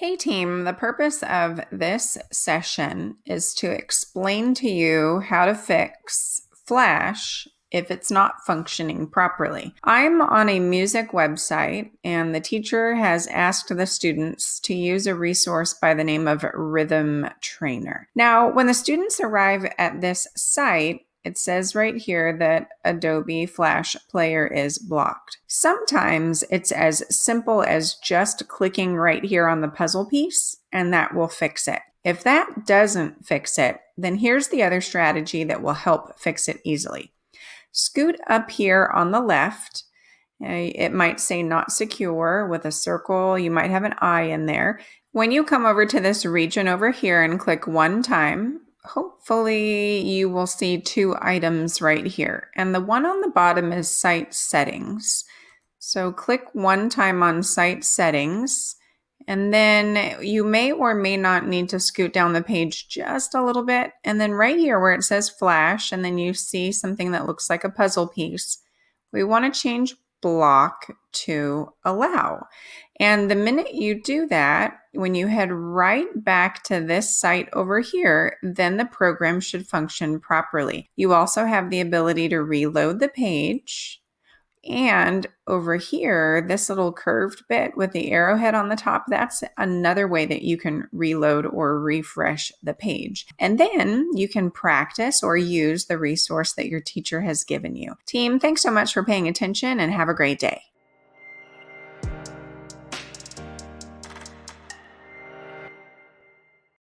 Hey, team, the purpose of this session is to explain to you how to fix Flash if it's not functioning properly. I'm on a music website, and the teacher has asked the students to use a resource by the name of Rhythm Trainer. Now, when the students arrive at this site, it says right here that Adobe Flash Player is blocked. Sometimes it's as simple as just clicking right here on the puzzle piece and that will fix it. If that doesn't fix it, then here's the other strategy that will help fix it easily. Scoot up here on the left. Eh, it might say not secure with a circle. You might have an eye in there. When you come over to this region over here and click one time, hopefully you will see two items right here. And the one on the bottom is Site Settings. So click one time on Site Settings. And then you may or may not need to scoot down the page just a little bit. And then right here where it says flash, and then you see something that looks like a puzzle piece, we want to change block to allow. And the minute you do that, when you head right back to this site over here, then the program should function properly. You also have the ability to reload the page and over here, this little curved bit with the arrowhead on the top, that's another way that you can reload or refresh the page. And then you can practice or use the resource that your teacher has given you. Team, thanks so much for paying attention and have a great day.